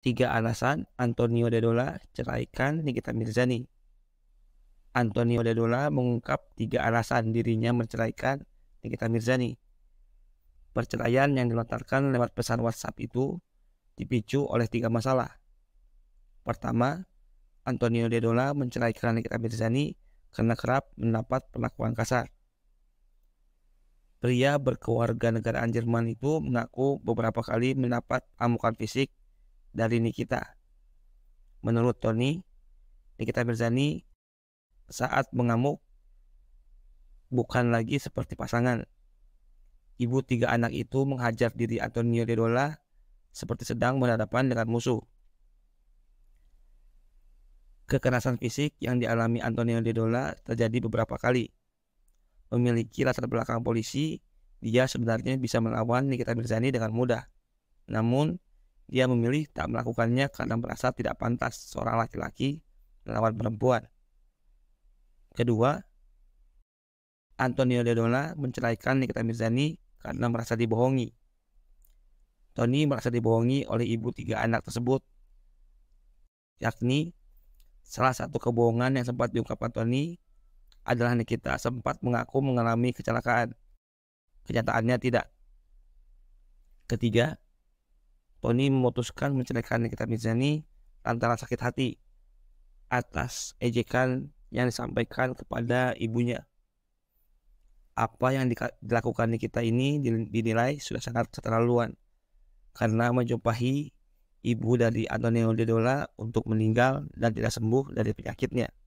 Tiga alasan Antonio Dadola ceraikan Nikita Mirzani. Antonio Dadola mengungkap tiga alasan dirinya menceraikan Nikita Mirzani. Perceraian yang dilontarkan lewat pesan WhatsApp itu dipicu oleh tiga masalah. Pertama, Antonio Dadola menceraikan Nikita Mirzani karena kerap mendapat perlakuan kasar. Pria berkewarga negaraan Jerman itu mengaku beberapa kali mendapat amukan fisik dari Nikita. Menurut Tony, Nikita Mirzani saat mengamuk bukan lagi seperti pasangan. Ibu tiga anak itu menghajar diri Antonio Redola seperti sedang berhadapan dengan musuh. Kekerasan fisik yang dialami Antonio Redola terjadi beberapa kali. Memiliki latar belakang polisi, dia sebenarnya bisa melawan Nikita Mirzani dengan mudah. Namun, dia memilih tak melakukannya karena merasa tidak pantas seorang laki-laki melawan perempuan. Kedua, Antonio Deodola menceraikan Nikita Mirzani karena merasa dibohongi. Tony merasa dibohongi oleh ibu tiga anak tersebut, yakni salah satu kebohongan yang sempat diungkapkan Tony adalah Nikita sempat mengaku mengalami kecelakaan. Kenyataannya tidak. Ketiga, Tony memutuskan menceraikan Nikita Mirzani lantaran sakit hati atas ejekan yang disampaikan kepada ibunya. Apa yang dilakukan Nikita ini dinilai sudah sangat keterlaluan karena menjumpai ibu dari Antonio Dedola untuk meninggal dan tidak sembuh dari penyakitnya.